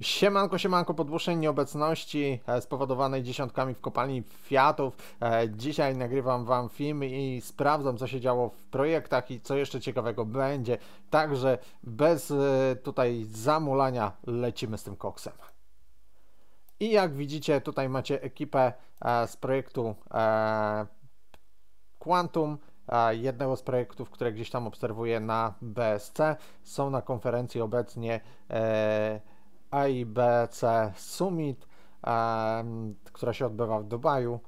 Siemanko, siemanko, po nieobecności e, spowodowanej dziesiątkami w kopalni Fiatów. E, dzisiaj nagrywam Wam film i sprawdzam, co się działo w projektach i co jeszcze ciekawego będzie. Także bez e, tutaj zamulania lecimy z tym koksem. I jak widzicie, tutaj macie ekipę z projektu Quantum jednego z projektów, które gdzieś tam obserwuję na BSC. Są na konferencji obecnie e, AIBC Summit, która się odbywa w Dubaju.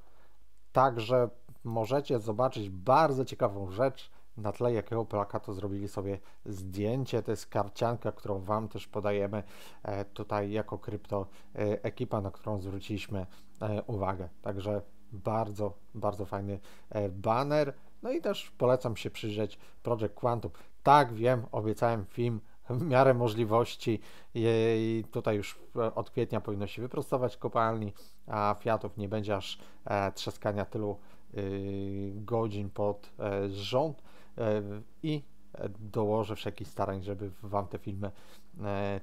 Także możecie zobaczyć bardzo ciekawą rzecz, na tle jakiego plakatu zrobili sobie zdjęcie. To jest karcianka, którą Wam też podajemy e, tutaj jako krypto e, ekipa, na którą zwróciliśmy e, uwagę. Także bardzo, bardzo fajny banner. No i też polecam się przyjrzeć Project Quantum. Tak wiem, obiecałem film w miarę możliwości i tutaj już od kwietnia powinno się wyprostować kopalni, a Fiatów nie będzie aż e, trzaskania tylu y, godzin pod e, rząd e, i dołożę wszelkich starań, żeby Wam te filmy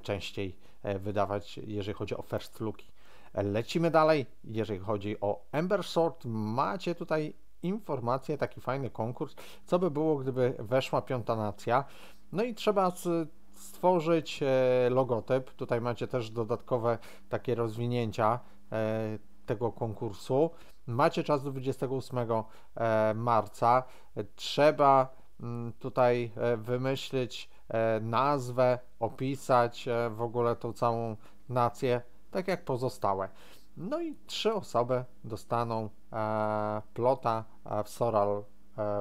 częściej wydawać, jeżeli chodzi o first looki. Lecimy dalej, jeżeli chodzi o Ember Sword, macie tutaj informację, taki fajny konkurs, co by było, gdyby weszła piąta nacja. No i trzeba z stworzyć e, logotyp. Tutaj macie też dodatkowe takie rozwinięcia e, tego konkursu. Macie czas do 28 e, marca. Trzeba mm, tutaj wymyślić nazwę, opisać w ogóle tą całą nację, tak jak pozostałe. No i trzy osoby dostaną plota w Soral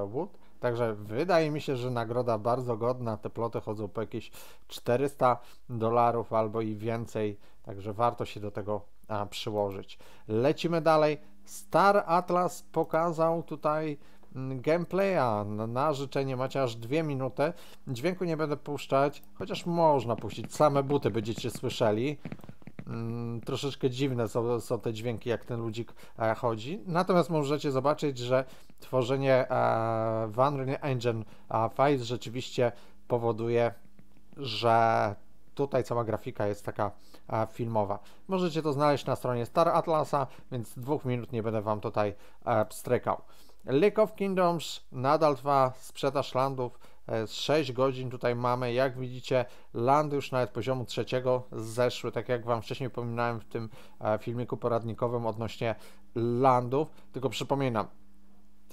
Wood Także wydaje mi się, że nagroda bardzo godna. Te ploty chodzą po jakieś 400 dolarów albo i więcej, także warto się do tego a, przyłożyć. Lecimy dalej. Star Atlas pokazał tutaj mm, gameplaya na życzenie macie aż dwie minuty. Dźwięku nie będę puszczać, chociaż można puścić. Same buty będziecie słyszeli. Mm, troszeczkę dziwne są, są, te dźwięki, jak ten ludzik e, chodzi. Natomiast możecie zobaczyć, że tworzenie e, Unreal Engine 5 rzeczywiście powoduje, że tutaj cała grafika jest taka e, filmowa. Możecie to znaleźć na stronie Star Atlasa, więc dwóch minut nie będę Wam tutaj a, e, pstrykał. League of Kingdoms nadal trwa, sprzedaż landów 6 e, godzin tutaj mamy, jak widzicie, landy już nawet poziomu trzeciego zeszły, tak jak Wam wcześniej wspominałem w tym e, filmiku poradnikowym odnośnie landów, tylko przypominam,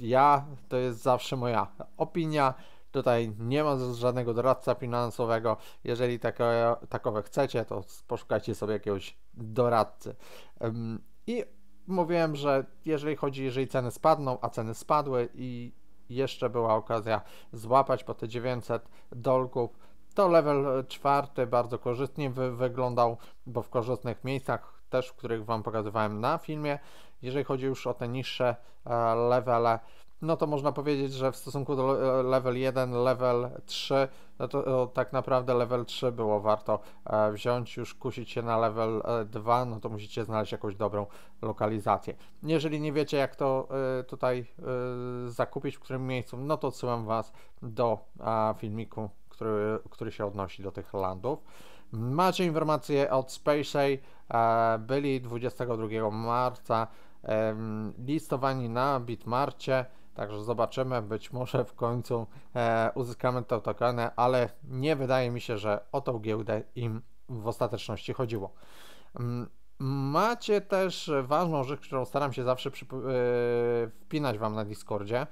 ja to jest zawsze moja opinia, Tutaj nie ma żadnego doradca finansowego. Jeżeli takie, takowe chcecie, to poszukajcie sobie jakiegoś doradcy. I mówiłem, że jeżeli chodzi, jeżeli ceny spadną, a ceny spadły i jeszcze była okazja złapać po te 900 dolków. To level czwarty bardzo korzystnie wy wyglądał, bo w korzystnych miejscach też, w których Wam pokazywałem na filmie. Jeżeli chodzi już o te niższe e, levele, no to można powiedzieć, że w stosunku do e, level 1, level 3, no to tak naprawdę level 3 było warto e, wziąć, już kusić się na level 2, e, no to musicie znaleźć jakąś dobrą lokalizację. Jeżeli nie wiecie jak to tutaj zakupić, w którym miejscu, no to odsyłam Was do filmiku, który, który się odnosi do tych landów. Macie informacje od Spacey, byli 22 marca listowani na Bitmarcie. Także zobaczymy, być może w końcu e, uzyskamy tę tokenę, ale nie wydaje mi się, że o tą giełdę im w ostateczności chodziło. Mm, macie też ważną rzecz, którą staram się zawsze przy, e, wpinać Wam na Discordzie.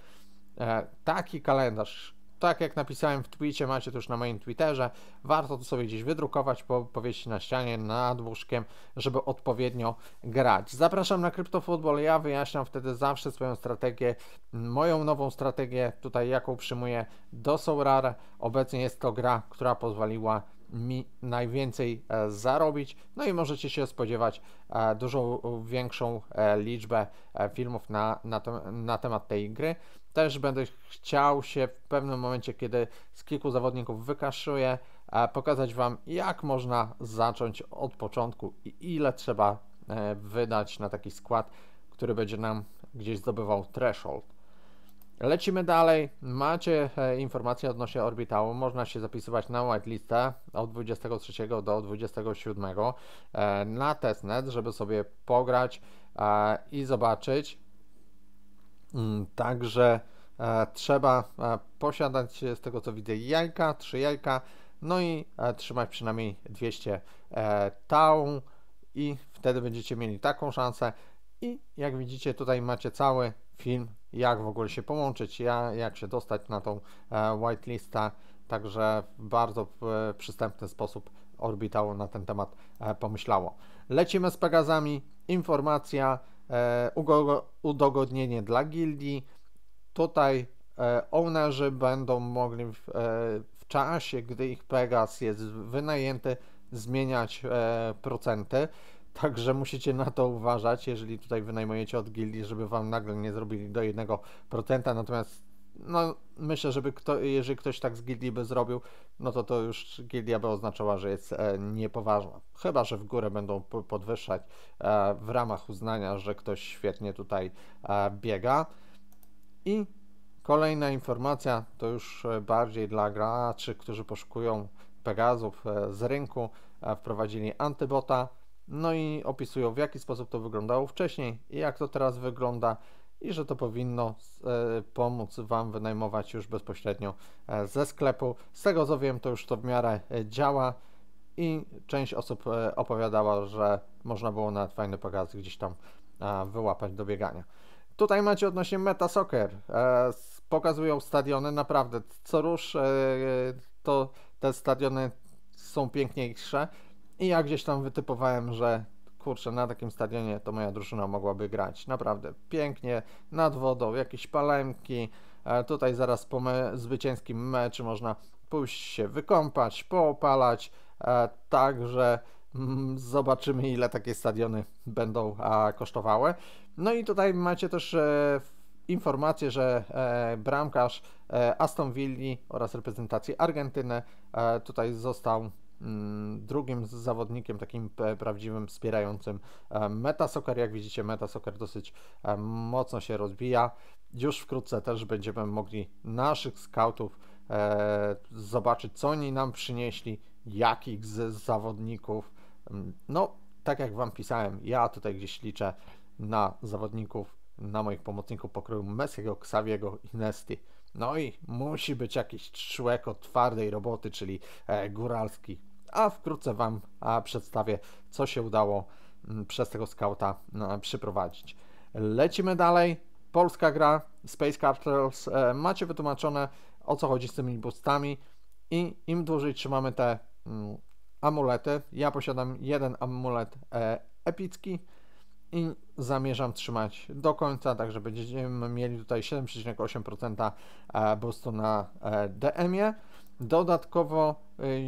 E, taki kalendarz, tak jak napisałem w tweetie, macie to już na moim Twitterze, warto to sobie gdzieś wydrukować, po, powiesić na ścianie, nad łóżkiem, żeby odpowiednio grać. Zapraszam na CryptoFootball, ja wyjaśniam wtedy zawsze swoją strategię, moją nową strategię, tutaj jaką przyjmuję do Sourar. Obecnie jest to gra, która pozwoliła mi najwięcej e, zarobić. No i możecie się spodziewać e, dużo większą e, liczbę filmów na, na, to, na temat tej gry. Też będę chciał się w pewnym momencie, kiedy z kilku zawodników wykaszuję, pokazać Wam, jak można zacząć od początku i ile trzeba wydać na taki skład, który będzie nam gdzieś zdobywał threshold. Lecimy dalej. Macie e, informacje odnośnie orbitału. Można się zapisywać na whitelistę od 23 do 27 e, na testnet, żeby sobie pograć e, i zobaczyć. Mm, także trzeba posiadać z tego co widzę jajka, trzy jajka, no i trzymać przynajmniej 200 tau i wtedy będziecie mieli taką szansę. I jak widzicie tutaj macie cały film jak w ogóle się połączyć, jak się dostać na tą e, whitelistę. Także w bardzo e, przystępny sposób Orbital na ten temat e, pomyślało. Lecimy z Pegazami. Informacja, udogodnienie dla gildii. Tutaj ownerzy będą mogli w, w czasie, gdy ich Pegas jest wynajęty, zmieniać procenty. Także musicie na to uważać, jeżeli tutaj wynajmujecie od gildii, żeby wam nagle nie zrobili do 1%. Natomiast no, myślę, żeby kto, jeżeli ktoś tak z gildii by zrobił, no to to już gildia by oznaczała, że jest e, niepoważna. Chyba, że w górę będą podwyższać e, w ramach uznania, że ktoś świetnie tutaj e, biega. I kolejna informacja, to już e, bardziej dla graczy, którzy poszukują Pegazów e, z rynku, e, wprowadzili antybota no i opisują w jaki sposób to wyglądało wcześniej i jak to teraz wygląda i że to powinno e, pomóc Wam wynajmować już bezpośrednio e, ze sklepu. Z tego co wiem, to już to w miarę e, działa i część osób e, opowiadała, że można było nawet fajny pokaz gdzieś tam wyłapać do biegania. Tutaj macie odnośnie Meta Soccer. E, pokazują stadiony, naprawdę co rusz e, to te stadiony są piękniejsze. I ja gdzieś tam wytypowałem, że kurczę, na takim stadionie to moja drużyna mogłaby grać. Naprawdę pięknie, nad wodą, jakieś palemki. E, tutaj zaraz po me zwycięskim meczu można pójść się wykąpać, poopalać. E, także mm, zobaczymy, ile takie stadiony będą kosztowały. No i tutaj macie też e, informację, że bramkarz Aston Villa oraz reprezentacji Argentyny tutaj został Mm, drugim zawodnikiem takim prawdziwym wspierającym e, soccer Jak widzicie, soccer dosyć e, mocno się rozbija. Już wkrótce też będziemy mogli naszych scoutów e, zobaczyć, co oni nam przynieśli, jakich z zawodników. Mm, no, tak jak Wam pisałem, ja tutaj gdzieś liczę na zawodników, na moich pomocników pokroju Messiego, Xaviego i Nesty. No i musi być jakiś człek od twardej roboty, czyli e, góralski a wkrótce Wam przedstawię, co się udało mm, przez tego skauta no, przyprowadzić. Lecimy dalej. Polska gra Space Cartels. E, macie wytłumaczone o co chodzi z tymi boostami i im dłużej trzymamy te mm, amulety. Ja posiadam jeden amulet e, epicki i zamierzam trzymać do końca, także będziemy mieli tutaj 7,8% e, boostu na DM-ie. Dodatkowo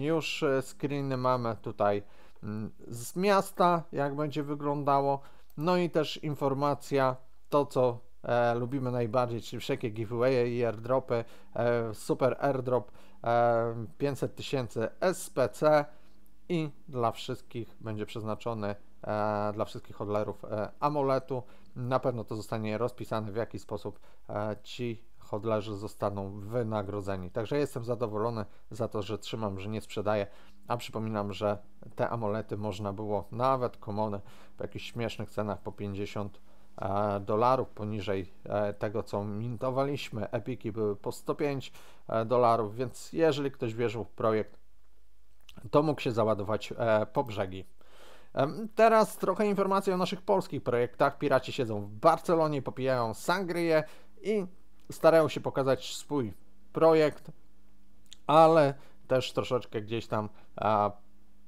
już e, screeny mamy tutaj mm, z miasta, jak będzie wyglądało. No i też informacja, to co e, lubimy najbardziej, czyli wszelkie giveawaye i airdropy, e, super airdrop e, 500 tysięcy SPC i dla wszystkich będzie przeznaczony e, dla wszystkich hodlerów e, amuletu. Na pewno to zostanie rozpisane, w jaki sposób e, ci hodlarzy zostaną wynagrodzeni. Także jestem zadowolony za to, że trzymam, że nie sprzedaję. A przypominam, że te amolety można było nawet komony w jakichś śmiesznych cenach po 50 e, dolarów poniżej e, tego, co mintowaliśmy. Epiki były po 105 e, dolarów, więc jeżeli ktoś wierzył w projekt, to mógł się załadować po brzegi. Teraz trochę informacji o naszych polskich projektach. Piraci siedzą w Barcelonie, popijają sangrię i starają się pokazać swój projekt, ale też troszeczkę gdzieś tam a,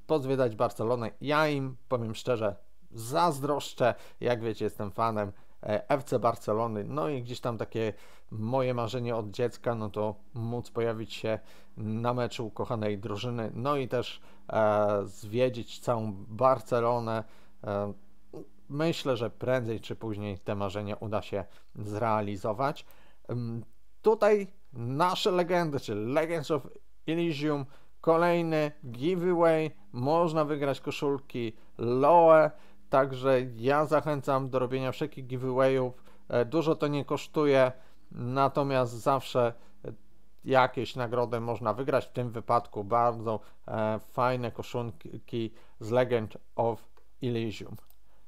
pozwiedzać Barcelonę. Ja im, powiem szczerze, zazdroszczę. Jak wiecie, jestem fanem e, FC Barcelony, no i gdzieś tam takie moje marzenie od dziecka, no to móc pojawić się na meczu ukochanej drużyny, no i też e, zwiedzić całą Barcelonę. E, myślę, że prędzej czy później te marzenia uda się zrealizować. Tutaj nasze legendy, czyli Legends of Elysium, kolejny giveaway, można wygrać koszulki Loe, także ja zachęcam do robienia wszelkich giveawayów, e, dużo to nie kosztuje, natomiast zawsze jakieś nagrody można wygrać, w tym wypadku bardzo e, fajne koszulki z Legend of Elysium.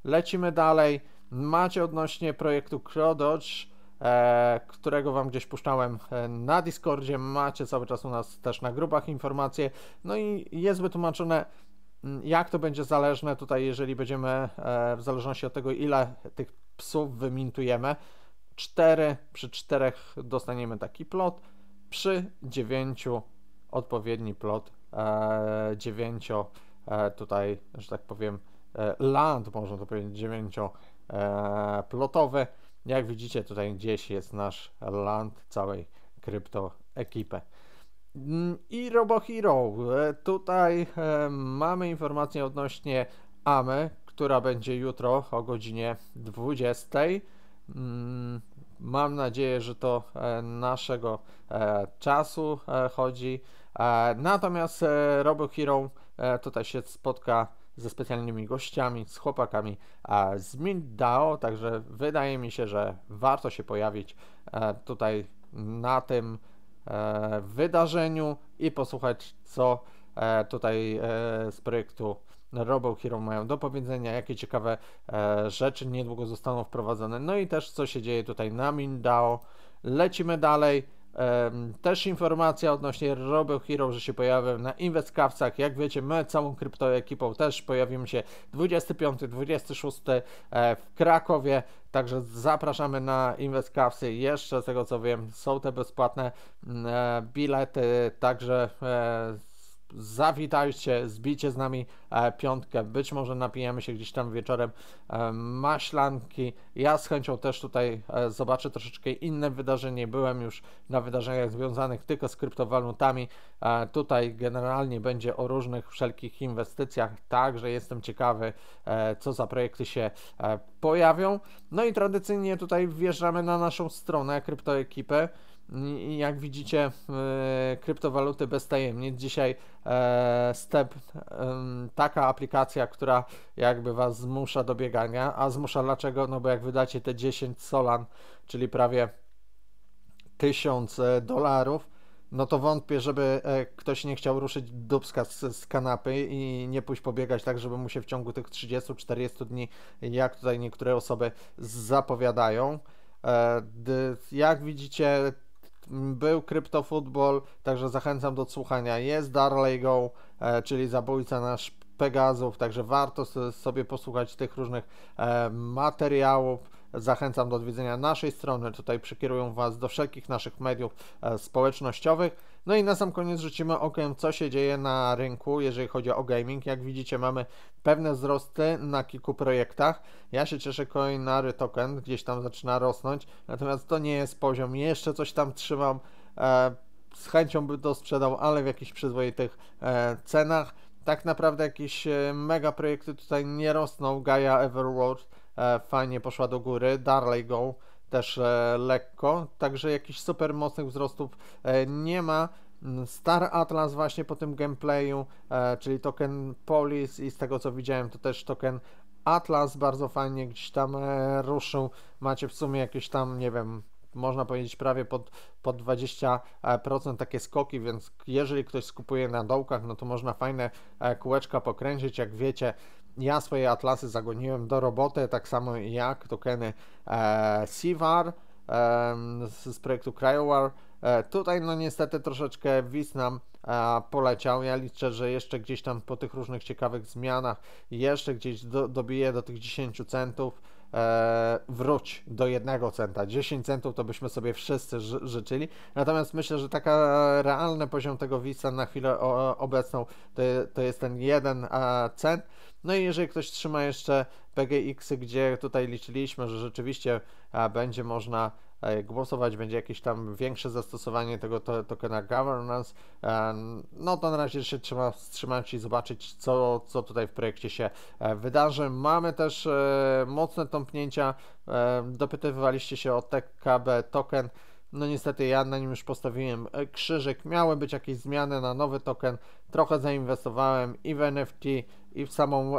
Lecimy dalej, macie odnośnie projektu Crododge, E, którego Wam gdzieś puszczałem e, na Discordzie. Macie cały czas u nas też na grupach informacje. No i jest wytłumaczone, mm, jak to będzie zależne tutaj, jeżeli będziemy e, w zależności od tego, ile tych psów wymintujemy. 4 przy 4 dostaniemy taki plot, przy 9 odpowiedni plot 9 tutaj, że tak powiem, land, można to powiedzieć, 9 plotowy. Jak widzicie, tutaj gdzieś jest nasz land całej krypto ekipy. Mm, I RoboHero. E, tutaj e, mamy informację odnośnie AME, która będzie jutro o godzinie 20. Mm, mam nadzieję, że to e, naszego czasu chodzi. Natomiast RoboHero tutaj się spotka ze specjalnymi gościami, z chłopakami z Mindao, także wydaje mi się, że warto się pojawić e, tutaj na tym e, wydarzeniu i posłuchać, co e, tutaj z projektu Robo Hero mają do powiedzenia, jakie ciekawe rzeczy niedługo zostaną wprowadzone, no i też co się dzieje tutaj na Mindao. Lecimy dalej. Też informacja odnośnie Robo Hero, że się pojawią na inwestkawcach. Jak wiecie, my całą kryptoekipą też pojawimy się 25-26 e, w Krakowie. Także zapraszamy na InvestCrafty. Jeszcze z tego co wiem, są te bezpłatne mm, e, bilety. Także e, zawitajcie, zbijcie z nami e, piątkę, być może napijemy się gdzieś tam wieczorem e, maślanki. Ja z chęcią też tutaj e, zobaczę troszeczkę inne wydarzenie. Byłem już na wydarzeniach związanych tylko z kryptowalutami. tutaj generalnie będzie o różnych wszelkich inwestycjach, także jestem ciekawy, co za projekty się pojawią. No i tradycyjnie tutaj wjeżdżamy na naszą stronę kryptoekipy.com jak widzicie, e, kryptowaluty bez tajemnic. Dzisiaj e, Step, taka aplikacja, która jakby Was zmusza do biegania. A zmusza dlaczego? No bo jak wydacie te 10 solan, czyli prawie 1000 e, dolarów, no to wątpię, żeby ktoś nie chciał ruszyć dubska z, z, kanapy i nie pójść pobiegać tak, żeby mu się w ciągu tych 30-40 dni, jak tutaj niektóre osoby zapowiadają. Jak widzicie, był Crypto także zachęcam do słuchania. Jest Darley Go, e, czyli zabójca nasz Pegazów, także warto sobie posłuchać tych różnych e, materiałów. Zachęcam do odwiedzenia naszej strony. Tutaj przekierują Was do wszelkich naszych mediów e, społecznościowych. No i na sam koniec rzucimy okiem, co się dzieje na rynku, jeżeli chodzi o gaming. Jak widzicie, mamy pewne wzrosty na kilku projektach. Ja się cieszę, Coinary Token gdzieś tam zaczyna rosnąć, natomiast to nie jest poziom. Jeszcze coś tam trzymam. E, z chęcią by to sprzedał, ale w jakichś przyzwoitych cenach tak naprawdę jakieś e, mega projekty tutaj nie rosną. Gaia Everworld e, fajnie poszła do góry, Darley Go też e, lekko, także jakichś super mocnych wzrostów nie ma. Mm, Star Atlas właśnie po tym gameplayu, czyli token Polis i z tego co widziałem to też token Atlas bardzo fajnie gdzieś tam ruszył. Macie w sumie jakieś tam, nie wiem, można powiedzieć prawie pod, pod 20% e, takie skoki, więc jeżeli ktoś skupuje na dołkach, no to można fajne e, kółeczka pokręcić, jak wiecie, ja swoje atlasy zagoniłem do roboty, tak samo jak tokeny e, Sivar e, z, projektu CryoWar. E, tutaj no niestety troszeczkę WIS nam poleciał. Ja liczę, że jeszcze gdzieś tam po tych różnych ciekawych zmianach jeszcze gdzieś do, dobiję do tych 10 centów E, wróć do jednego centa. 10 centów to byśmy sobie wszyscy życzyli. Natomiast myślę, że taka realny poziom tego WISA na chwilę obecną to, to jest ten jeden cent. No i jeżeli ktoś trzyma jeszcze PGX, y, gdzie tutaj liczyliśmy, że rzeczywiście będzie można głosować będzie jakieś tam większe zastosowanie tego to, tokena governance. No to na razie się trzeba wstrzymać i zobaczyć, co, co tutaj w projekcie się e, wydarzy. Mamy też e, mocne tąpnięcia. E, dopytywaliście się o TKB token. No niestety ja na nim już postawiłem krzyżyk. Miały być jakieś zmiany na nowy token. Trochę zainwestowałem i w NFT, i w samą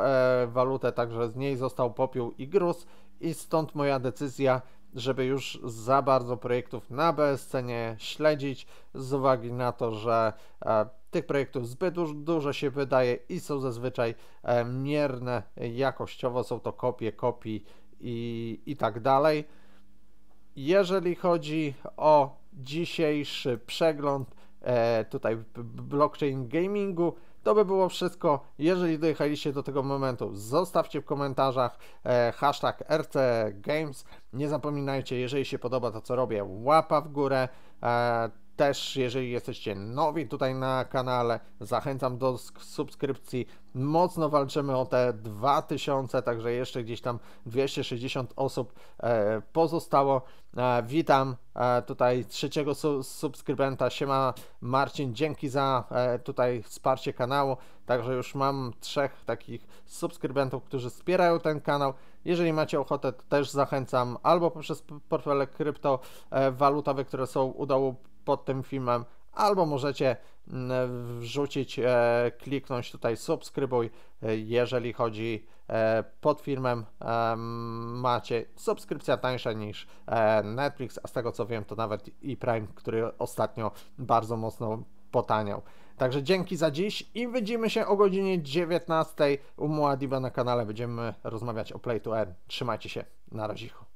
walutę, także z niej został popiół i gruz. I stąd moja decyzja żeby już za bardzo projektów na BSC nie śledzić, z uwagi na to, że e, tych projektów zbyt dużo, dużo się wydaje i są zazwyczaj e, mierne jakościowo, są to kopie kopii i, i tak dalej. Jeżeli chodzi o dzisiejszy przegląd e, tutaj blockchain gamingu, to by było wszystko. Jeżeli dojechaliście do tego momentu, zostawcie w komentarzach e, hashtag RCGames. Nie zapominajcie, jeżeli się podoba to, co robię, łapa w górę. E, też, jeżeli jesteście nowi tutaj na kanale, zachęcam do subskrypcji. Mocno walczymy o te 2000, także jeszcze gdzieś tam 260 osób e, pozostało. E, witam e, tutaj trzeciego subskrybenta. Siema Marcin, dzięki za tutaj wsparcie kanału. Także już mam trzech takich subskrybentów, którzy wspierają ten kanał. Jeżeli macie ochotę, to też zachęcam albo poprzez portfele kryptowalutowe, które są udało pod tym filmem, albo możecie mm, wrzucić, e, kliknąć tutaj subskrybuj, e, jeżeli chodzi e, pod filmem macie subskrypcja tańsza niż Netflix, a z tego co wiem to nawet i Prime, który ostatnio bardzo mocno potaniał. Także dzięki za dziś i widzimy się o godzinie 19 u Muadiba na kanale. Będziemy rozmawiać o Play to Earn. Trzymajcie się, na razie.